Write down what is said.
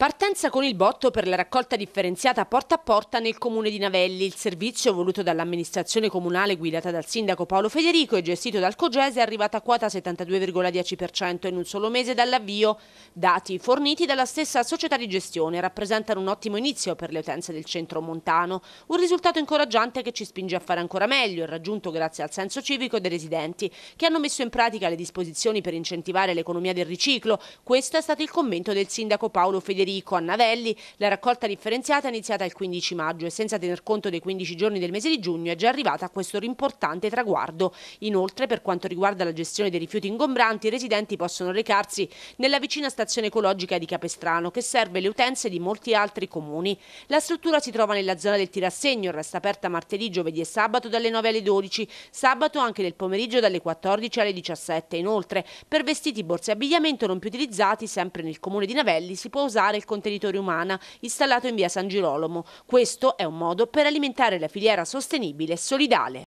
Partenza con il botto per la raccolta differenziata porta a porta nel comune di Navelli. Il servizio voluto dall'amministrazione comunale guidata dal sindaco Paolo Federico e gestito dal Cogese è arrivato a quota 72,10% in un solo mese dall'avvio. Dati forniti dalla stessa società di gestione rappresentano un ottimo inizio per le utenze del centro montano. Un risultato incoraggiante che ci spinge a fare ancora meglio e raggiunto grazie al senso civico dei residenti che hanno messo in pratica le disposizioni per incentivare l'economia del riciclo. Questo è stato il commento del sindaco Paolo Federico Federico a Navelli, la raccolta differenziata è iniziata il 15 maggio e senza tener conto dei 15 giorni del mese di giugno è già arrivata a questo importante traguardo. Inoltre, per quanto riguarda la gestione dei rifiuti ingombranti, i residenti possono recarsi nella vicina stazione ecologica di Capestrano, che serve le utenze di molti altri comuni. La struttura si trova nella zona del Tirassegno, resta aperta martedì, giovedì e sabato dalle 9 alle 12, sabato anche nel pomeriggio dalle 14 alle 17. Inoltre, per vestiti, borse e abbigliamento non più utilizzati, sempre nel comune di Navelli, si può usare nel contenitore umana installato in via San Girolamo. Questo è un modo per alimentare la filiera sostenibile e solidale.